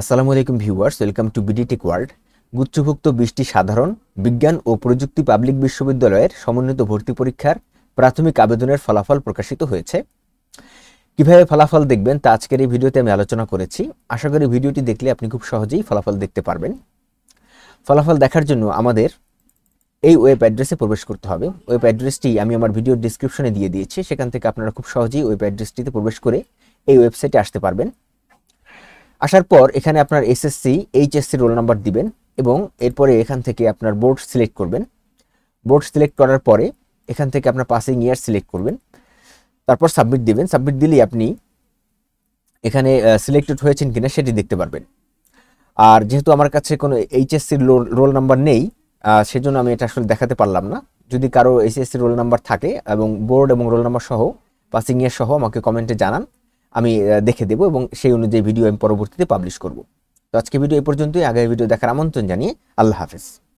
আসসালামু আলাইকুম viewers welcome to BDTech world গুচ্ছভুক্ত বৃষ্টি সাধারণ বিজ্ঞান ও প্রযুক্তি পাবলিক বিশ্ববিদ্যালয়ের সমন্বিত ভর্তি পরীক্ষার প্রাথমিক আবেদনের ফলাফল প্রকাশিত হয়েছে কিভাবে ফলাফল দেখবেন তা আজকের এই ভিডিওতে আমি আলোচনা করেছি আশা করি ভিডিওটি দেখলে আপনি খুব সহজেই ফলাফল দেখতে পারবেন ফলাফল দেখার জন্য আমাদের এই ওয়েব অ্যাড্রেসে প্রবেশ করতে হবে ওয়েব অ্যাড্রেসটি আমি আমার ভিডিওর ডিসক্রিপশনে দিয়ে দিয়েছি সেখান থেকে আপনারা খুব সহজেই ওয়েব অ্যাড্রেসটিতে প্রবেশ করে এই ওয়েবসাইটে আসতে পারবেন আসার পর এখানে আপনার এসএসসি এইচএসসি রোল নাম্বার দিবেন এবং এরপরে এখান থেকে আপনার বোর্ড সিলেক্ট করবেন বোর্ড সিলেক্ট করার পরে এখান থেকে আপনার পাসিং ইয়ার সিলেক্ট করবেন তারপর সাবমিট দিবেন সাবমিট দিলেই আপনি এখানে সিলেক্টেড হয়েছেন কিনা সেটি দেখতে পারবেন আর যেহেতু আমার কাছে কোনো এইচএসসির রোল নাম্বার নেই সেজন্য আমি এটা আসলে দেখাতে পারলাম না যদি কারো এইচএসসি রোল নাম্বার থাকে এবং বোর্ড এবং রোল নাম্বার সহ পাসিং ইয়ার সহ আমাকে কমেন্টে জানান আমি দেখে দেব এবং সেই অনুযায়ী ভিডিও আমি পরবর্তীতে পাবলিশ করব তো আজকে ভিডিও এই পর্যন্তই আগের ভিডিও দেখার আমন্ত্রণ জানিয়ে আল্লাহ হাফেজ